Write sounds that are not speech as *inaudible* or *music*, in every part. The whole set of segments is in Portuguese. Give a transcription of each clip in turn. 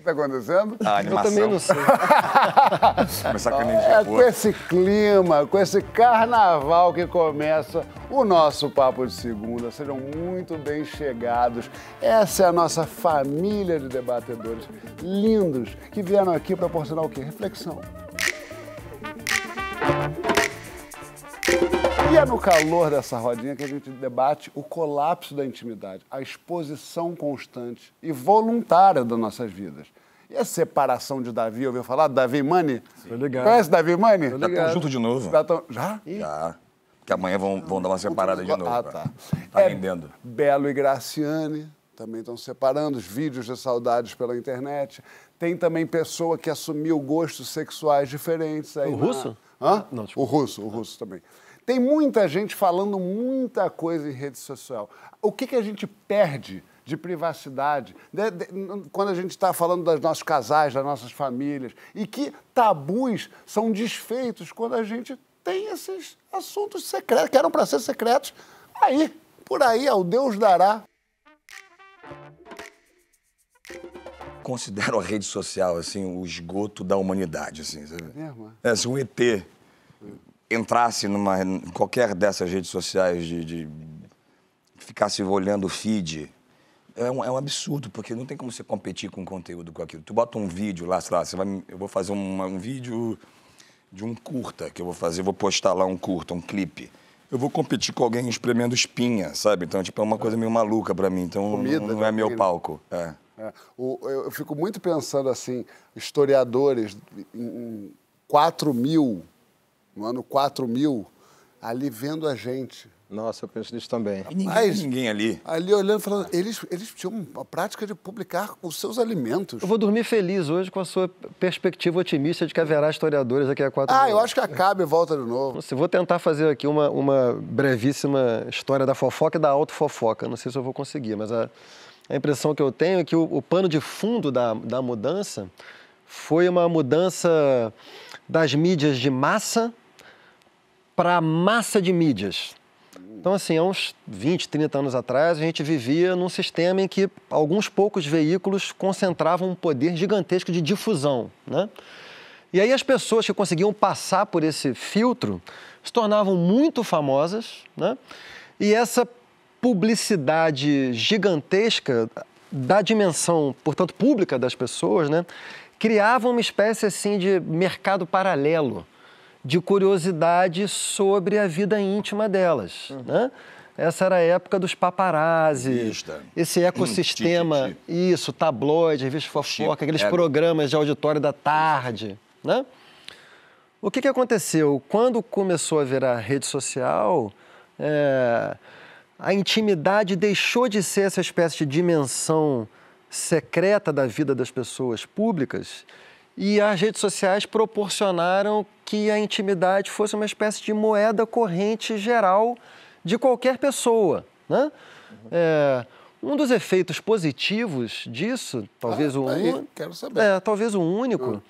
que está acontecendo? A animação. Eu também não sei. *laughs* com é, com esse clima, com esse carnaval que começa o nosso Papo de Segunda. Sejam muito bem chegados. Essa é a nossa família de debatedores lindos que vieram aqui para proporcionar o quê? Reflexão E é no calor dessa rodinha que a gente debate o colapso da intimidade, a exposição constante e voluntária das nossas vidas. E a separação de Davi, ouviu falar? Davi Mani? Tô ligado. Conhece Davi Mani? Já estão juntos de novo. Já? Tão... Já. Já. Que amanhã vão, vão dar uma separada de novo. Ah, é. tá. Tá é, Belo e Graciane também estão separando os vídeos de saudades pela internet. Tem também pessoa que assumiu gostos sexuais diferentes. Aí o na... russo? Hã? Não, tipo... O russo, o russo também. Tem muita gente falando muita coisa em rede social. O que, que a gente perde de privacidade, de, de, quando a gente está falando dos nossos casais, das nossas famílias, e que tabus são desfeitos quando a gente tem esses assuntos secretos, que eram para ser secretos, aí, por aí, ao Deus dará. Considero a rede social assim o esgoto da humanidade, assim, sabe? É, é assim, um ET entrasse numa qualquer dessas redes sociais de, de ficasse olhando o feed é um, é um, absurdo, porque não tem como você competir com conteúdo com aquilo. Tu bota um vídeo lá, sei lá, você vai, eu vou fazer um, um vídeo de um curta que eu vou fazer, vou postar lá um curta, um clipe. Eu vou competir com alguém espremendo espinha, sabe? Então, tipo, é uma coisa meio maluca para mim. Então, Comida, não, não né, é meu palco. É. É. O, eu, eu fico muito pensando assim, historiadores, em 4 mil no ano 4000, ali vendo a gente. Nossa, eu penso nisso também. E ninguém, Mas, ninguém ali. Ali olhando e falando, eles, eles tinham a prática de publicar os seus alimentos. Eu vou dormir feliz hoje com a sua perspectiva otimista de que haverá historiadores aqui a quatro Ah, eu acho que acaba e volta de novo. Se vou tentar fazer aqui uma, uma brevíssima história da fofoca e da autofofoca. Não sei se eu vou conseguir, mas a, a impressão que eu tenho é que o, o pano de fundo da, da mudança foi uma mudança das mídias de massa para a massa de mídias. Então, assim, há uns 20, 30 anos atrás, a gente vivia num sistema em que alguns poucos veículos concentravam um poder gigantesco de difusão, né? E aí as pessoas que conseguiam passar por esse filtro se tornavam muito famosas, né? E essa publicidade gigantesca da dimensão, portanto, pública das pessoas, né? Criava uma espécie assim de mercado paralelo, de curiosidade sobre a vida íntima delas. Uhum. Né? Essa era a época dos paparazzi, Vista. esse hum, ecossistema, ti, ti, ti. isso, tabloide, revista fofoca, aqueles era. programas de auditório da tarde. Né? O que, que aconteceu? Quando começou a virar rede social, é, a intimidade deixou de ser essa espécie de dimensão secreta da vida das pessoas públicas e as redes sociais proporcionaram que a intimidade fosse uma espécie de moeda corrente geral de qualquer pessoa. Né? É, um dos efeitos positivos disso, talvez ah, o único. É, talvez o único.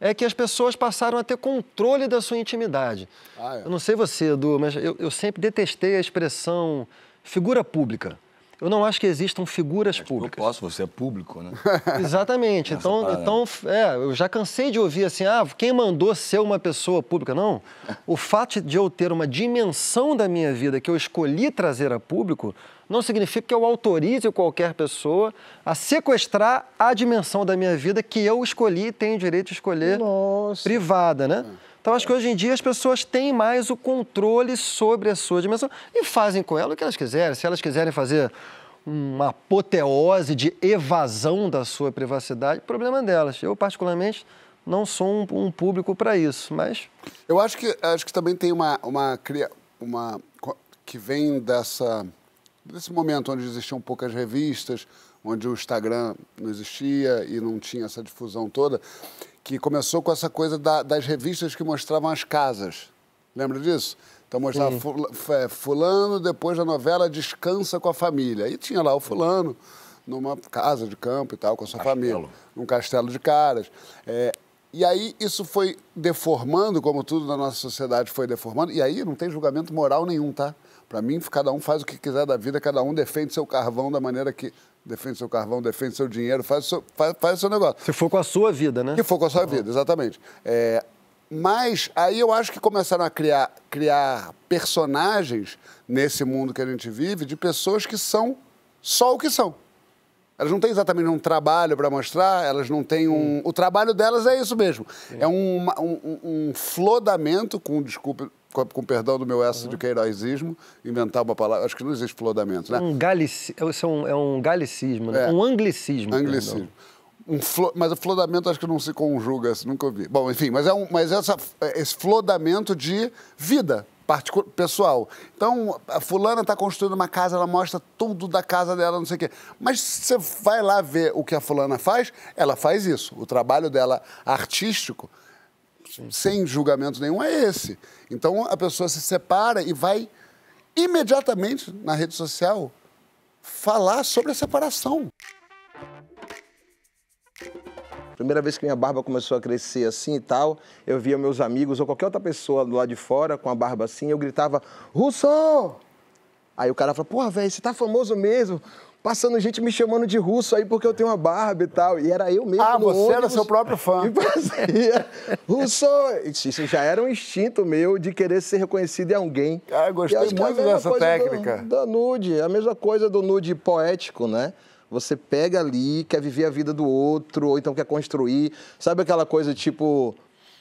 É que as pessoas passaram a ter controle da sua intimidade. Ah, é. Eu não sei você, Edu, mas eu, eu sempre detestei a expressão figura pública. Eu não acho que existam figuras Mas é tipo, públicas. Eu posso, você é público, né? *laughs* Exatamente. então, então é, eu já cansei de ouvir assim, ah, quem mandou ser uma pessoa pública? Não. O fato de eu ter uma dimensão da minha vida que eu escolhi trazer a público não significa que eu autorize qualquer pessoa a sequestrar a dimensão da minha vida que eu escolhi e tenho direito de escolher Nossa. privada, né? É. Então acho que hoje em dia as pessoas têm mais o controle sobre a sua dimensão e fazem com ela o que elas quiserem. Se elas quiserem fazer uma apoteose de evasão da sua privacidade, problema delas. Eu, particularmente, não sou um, um público para isso, mas... Eu acho que, acho que também tem uma, uma, uma... que vem dessa, desse momento onde existiam poucas revistas, onde o Instagram não existia e não tinha essa difusão toda, que começou com essa coisa da, das revistas que mostravam as casas. Lembra disso? Então mostrava é, fulano, depois da novela, descansa com a família. E tinha lá o fulano, numa casa de campo e tal, com a sua castelo. família. Num castelo de caras. É, e aí isso foi deformando, como tudo na nossa sociedade foi deformando. E aí não tem julgamento moral nenhum, tá? Para mim, cada um faz o que quiser da vida, cada um defende seu carvão da maneira que defende seu carvão, defende seu dinheiro, faz seu, faz, faz seu negócio. Se for com a sua vida, né? Se for com a sua vida, exatamente. É, mas aí eu acho que começaram a criar, criar personagens nesse mundo que a gente vive de pessoas que são só o que são. Elas não têm exatamente um trabalho para mostrar, elas não têm um. Hum. O trabalho delas é isso mesmo. É um, um, um flodamento, com desculpa com, com perdão do meu S uhum. de queiroisismo, inventar uma palavra. Acho que não existe flodamento, né? Um galici, é, um, é um galicismo, né? é. um anglicismo. Anglicismo. Um flo, mas o flodamento acho que não se conjuga, assim, nunca ouvi. Bom, enfim, mas é um, mas essa, é, esse flodamento de vida pessoal. Então, a fulana está construindo uma casa, ela mostra tudo da casa dela, não sei o quê. Mas você vai lá ver o que a fulana faz, ela faz isso. O trabalho dela artístico sem julgamento nenhum, é esse. Então a pessoa se separa e vai imediatamente na rede social falar sobre a separação. Primeira vez que minha barba começou a crescer assim e tal, eu via meus amigos ou qualquer outra pessoa do lado de fora com a barba assim, eu gritava, Russo! Aí o cara fala, porra, velho, você tá famoso mesmo passando gente me chamando de russo aí porque eu tenho uma barba e tal. E era eu mesmo. Ah, você ônibus, era seu próprio fã. E fazia *laughs* russo. Isso já era um instinto meu de querer ser reconhecido em alguém. Cara, ah, gostei é muito dessa técnica. Do, da nude, a mesma coisa do nude poético, né? Você pega ali, quer viver a vida do outro, ou então quer construir. Sabe aquela coisa tipo,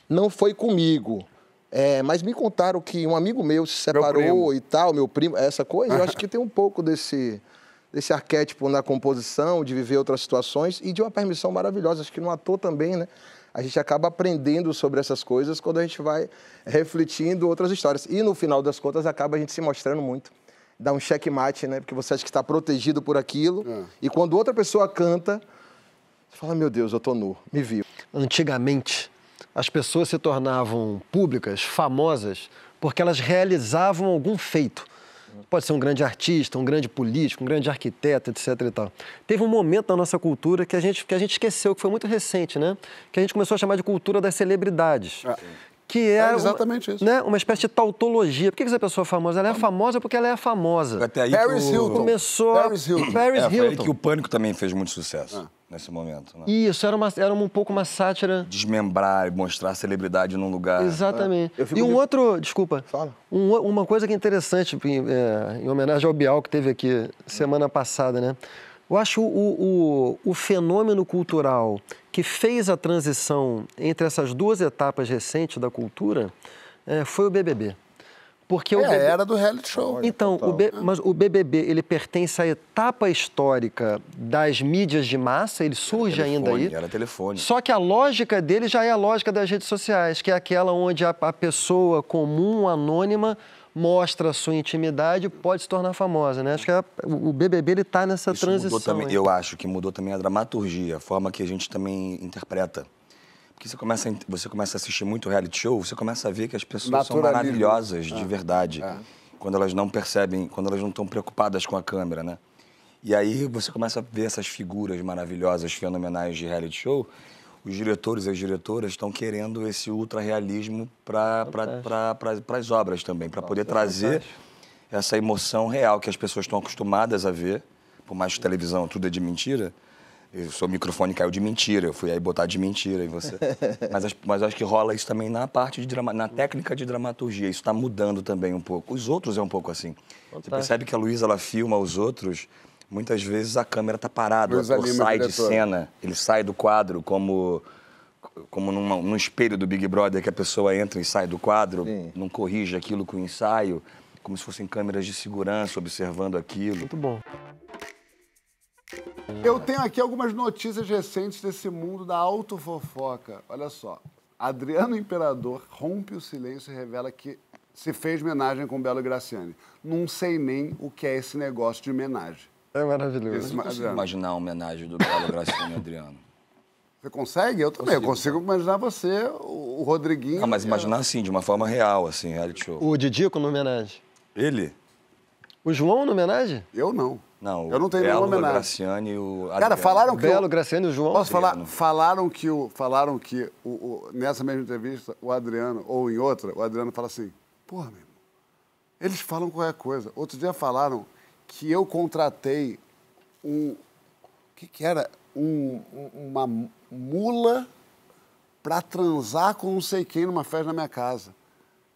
não foi comigo, é, mas me contaram que um amigo meu se separou e tal, meu primo, essa coisa. Eu acho que tem um pouco desse, desse arquétipo na composição, de viver outras situações e de uma permissão maravilhosa. Acho que no ator também, né? A gente acaba aprendendo sobre essas coisas quando a gente vai refletindo outras histórias. E no final das contas acaba a gente se mostrando muito. Dá um checkmate, né? Porque você acha que está protegido por aquilo. É. E quando outra pessoa canta, você fala: Meu Deus, eu tô nu, me viu. Antigamente, as pessoas se tornavam públicas, famosas, porque elas realizavam algum feito Pode ser um grande artista, um grande político, um grande arquiteto, etc. E tal. Teve um momento na nossa cultura que a gente, que a gente esqueceu, que foi muito recente, né? Que a gente começou a chamar de cultura das celebridades. Ah que é, é exatamente uma, isso. Né, uma espécie de tautologia. Por que essa pessoa é famosa? Ela é ah. famosa porque ela é famosa. Até aí Paris o... Hilton. Começou Paris Hilton. Paris é, Hilton. que o Pânico também fez muito sucesso. Ah. Nesse momento. Né? Isso, era, uma, era um pouco uma sátira. Desmembrar e mostrar a celebridade num lugar. Exatamente. É. E um de... outro. Desculpa. Fala. Um, uma coisa que é interessante, em, é, em homenagem ao Bial, que teve aqui semana passada, né? Eu acho o, o, o, fenômeno cultural que fez a transição entre essas duas etapas recentes da cultura é, foi o BBB. Porque é, o era do reality show. Então, o B... mas o BBB, ele pertence à etapa histórica das mídias de massa, ele surge telefone, ainda aí. Era telefone. Só que a lógica dele já é a lógica das redes sociais, que é aquela onde a, a pessoa comum, anônima, mostra a sua intimidade pode se tornar famosa, né? Acho que é a, o BBB ele está nessa Isso transição. Também, eu acho que mudou também a dramaturgia, a forma que a gente também interpreta. Porque você começa, a, você começa a assistir muito reality show, você começa a ver que as pessoas são maravilhosas ah, de verdade. Ah. Quando elas não percebem, quando elas não estão preocupadas com a câmera, né? E aí você começa a ver essas figuras maravilhosas, fenomenais de reality show, os diretores e as diretoras estão querendo esse ultra-realismo para pra, as obras também, para poder é trazer essa emoção real que as pessoas estão acostumadas a ver, por mais que televisão tudo é de mentira, o seu microfone caiu de mentira, eu fui aí botar de mentira em você. *laughs* mas, mas acho que rola isso também na parte de drama, na técnica de dramaturgia. Isso está mudando também um pouco. Os outros é um pouco assim. Fantástico. Você percebe que a Luísa ela filma os outros Muitas vezes a câmera está parada, Luiz o sai de cena, ele sai do quadro como como numa, num espelho do Big Brother que a pessoa entra e sai do quadro, Sim. não corrige aquilo com o ensaio, como se fossem câmeras de segurança observando aquilo. Muito bom. Eu tenho aqui algumas notícias recentes desse mundo da autofofoca. Olha só. Adriano Imperador rompe o silêncio e revela que se fez homenagem com Belo Graciani. Não sei nem o que é esse negócio de homenagem. É maravilhoso. Isso, eu consigo é. imaginar a homenagem do Belo Graciano Adriano. Você consegue? Eu também. Consigo. Eu consigo imaginar você, o Rodriguinho. Ah, mas imaginar assim, de uma forma real, assim, reality show. O Didico no homenagem. Ele? O João no homenagem? Eu não. Não, eu não tenho Belo, nenhuma homenagem. Graciano e o Adriano. Cara, falaram que Belo, o... e o João. Posso falar? Falaram que o falaram que o, o, nessa mesma entrevista o Adriano ou em outra, o Adriano fala assim: "Porra, meu irmão, eles falam qualquer coisa. Outro dia falaram que eu contratei um. O que, que era? Um, uma mula para transar com não sei quem numa festa na minha casa.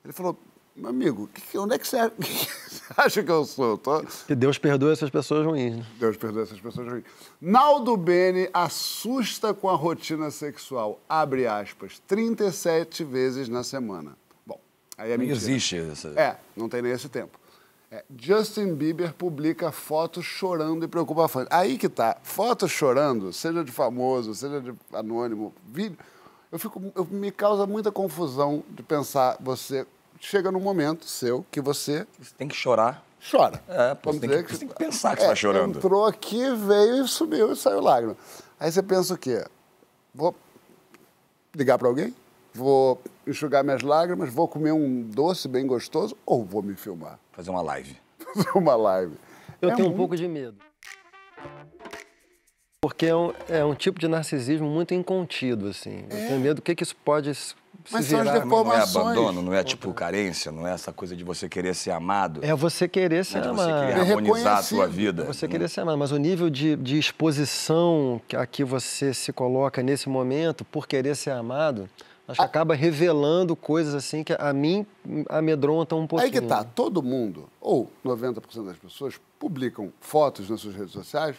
Ele falou, meu amigo, que, onde é que você, *laughs* que você acha que eu sou? Tô... Que Deus perdoe essas pessoas ruins. Né? Deus perdoe essas pessoas ruins. Naldo Bene assusta com a rotina sexual, abre aspas, 37 vezes na semana. Bom, aí é não existe essa... É, não tem nem esse tempo. É, Justin Bieber publica fotos chorando e preocupa fãs. Aí que tá, fotos chorando, seja de famoso, seja de anônimo, vídeo, eu fico, eu, me causa muita confusão de pensar você chega num momento seu que você, você tem que chorar. Chora. É, pô, você tem, que, que, você tem que pensar que é, você está chorando. Entrou aqui, veio e subiu e saiu lágrima. Aí você pensa o quê? Vou ligar para alguém? vou enxugar minhas lágrimas, vou comer um doce bem gostoso ou vou me filmar? *laughs* Fazer uma live. Fazer uma live. Eu é tenho um... um pouco de medo. Porque é um, é um, tipo de narcisismo muito incontido, assim. É. Eu tenho medo do que, que isso pode se Mas virar. São as deformações. Não é abandono, não é tipo carência, não é essa coisa de você querer ser amado. É você querer ser é amado. Você querer harmonizar a sua vida. É você né? querer ser amado. Mas o nível de, de exposição a que você se coloca nesse momento por querer ser amado Acho que acaba revelando coisas assim que a mim amedrontam um pouquinho. Aí que tá, todo mundo, ou 90% das pessoas, publicam fotos nas suas redes sociais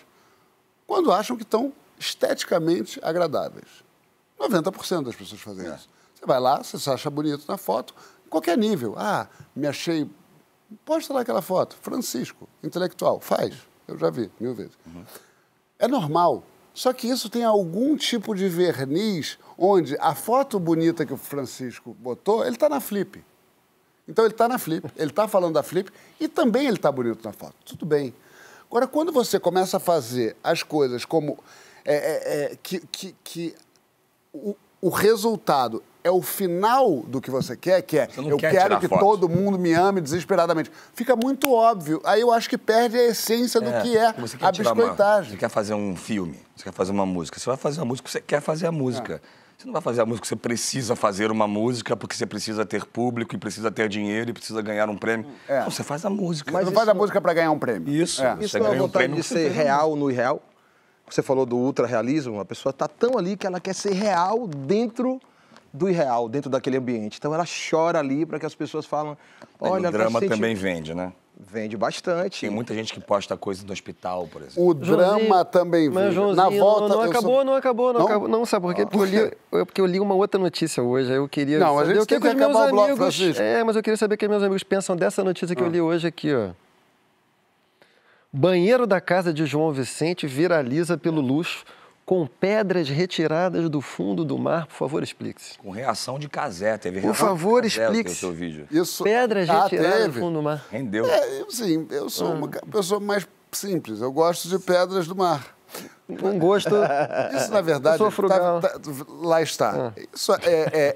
quando acham que estão esteticamente agradáveis. 90% das pessoas fazem é. isso. Você vai lá, você se acha bonito na foto, qualquer nível. Ah, me achei. Posta lá aquela foto. Francisco, intelectual, faz. Eu já vi mil vezes. Uhum. É normal só que isso tem algum tipo de verniz onde a foto bonita que o Francisco botou, ele está na flip. Então ele está na flip, ele está falando da flip e também ele está bonito na foto. Tudo bem. Agora, quando você começa a fazer as coisas como. É, é, é, que, que, que o, o resultado é o final do que você quer, que é eu quer quero que foto. todo mundo me ame desesperadamente. Fica muito óbvio. Aí eu acho que perde a essência é, do que é a biscoitagem. Uma, você quer fazer um filme, você quer fazer uma música. Você vai fazer uma música, você quer fazer a música. É. Você não vai fazer a música, você precisa fazer uma música porque você precisa ter público e precisa ter dinheiro e precisa ganhar um prêmio. É. Não, você faz a música. Mas você não faz a música para ganhar um prêmio. Isso. É. Você isso você ganha é um prêmio, de ser real no irreal? Você falou do ultra realismo, a pessoa está tão ali que ela quer ser real dentro do irreal dentro daquele ambiente. Então ela chora ali para que as pessoas falem. Olha, o drama também vende, né? Vende bastante. Tem muita gente que posta coisa do hospital, por exemplo. O Joãozinho, drama também vende. Mas, Joãozinho, Na volta, não, não acabou, sou... não acabou, não, não? acabou. Não, sabe por quê? Porque, eu li, *laughs* porque eu li uma outra notícia hoje. Eu queria não, saber a gente o que, que, que meus o bloco, amigos. Francisco. É, mas eu queria saber o que meus amigos pensam dessa notícia que ah. eu li hoje aqui, ó. Banheiro da casa de João Vicente viraliza pelo luxo com pedras retiradas do fundo do mar. Por favor, explique-se. Com reação de casé, teve Por favor, explique-se. Isso... Pedras ah, retiradas teve. do fundo do mar. Rendeu. É, sim, eu sou ah. uma pessoa mais simples. Eu gosto de pedras do mar. Um gosto. *laughs* Isso, na verdade, tá, tá, lá está. Ah. Isso é, é, é,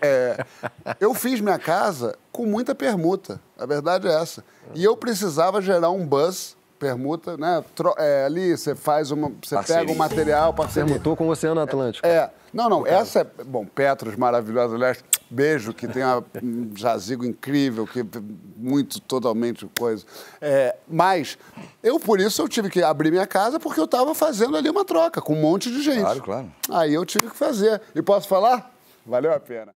é, Eu fiz minha casa com muita permuta. A verdade é essa. E eu precisava gerar um buzz permuta, né? Tro é, ali você faz uma. Você parceria. pega o um material, parceria. mutou com o Oceano Atlântico. É. é. Não, não, essa é. Bom, Petros maravilhosa, aliás, beijo, que tem um jazigo incrível, que muito totalmente coisa. É, mas eu, por isso, eu tive que abrir minha casa, porque eu estava fazendo ali uma troca com um monte de gente. Claro, claro. Aí eu tive que fazer. E posso falar? Valeu a pena.